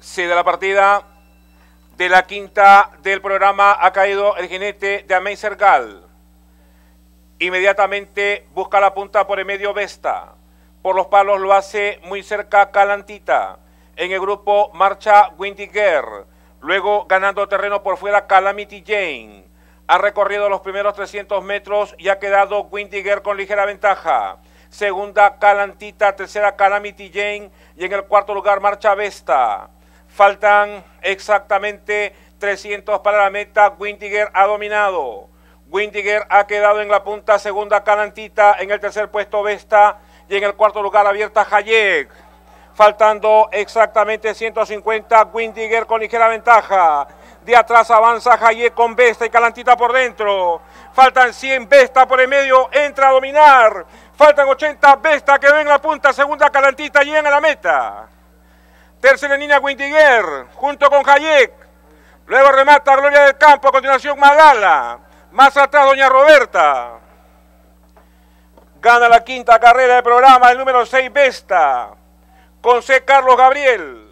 se de la partida de la quinta del programa. Ha caído el jinete de Ameiser Inmediatamente busca la punta por el medio Vesta. Por los palos lo hace muy cerca Calantita. En el grupo marcha Windy Luego ganando terreno por fuera Calamity Jane. Ha recorrido los primeros 300 metros y ha quedado Windy con ligera ventaja. Segunda Calantita, tercera Calamity Jane y en el cuarto lugar marcha Vesta. Faltan exactamente 300 para la meta. Windiger ha dominado. Windiger ha quedado en la punta, segunda Calantita, en el tercer puesto Vesta y en el cuarto lugar abierta Hayek. Faltando exactamente 150, Windiger con ligera ventaja. De atrás avanza Hayek con Vesta y Calantita por dentro. Faltan 100, Vesta por el medio, entra a dominar. Faltan 80, Vesta quedó en la punta, segunda Calantita y a la meta. Tercera niña Quintiguer, junto con Hayek. Luego remata Gloria del Campo, a continuación Magala. Más atrás Doña Roberta. Gana la quinta carrera del programa el número 6 Besta, Con C. Carlos Gabriel.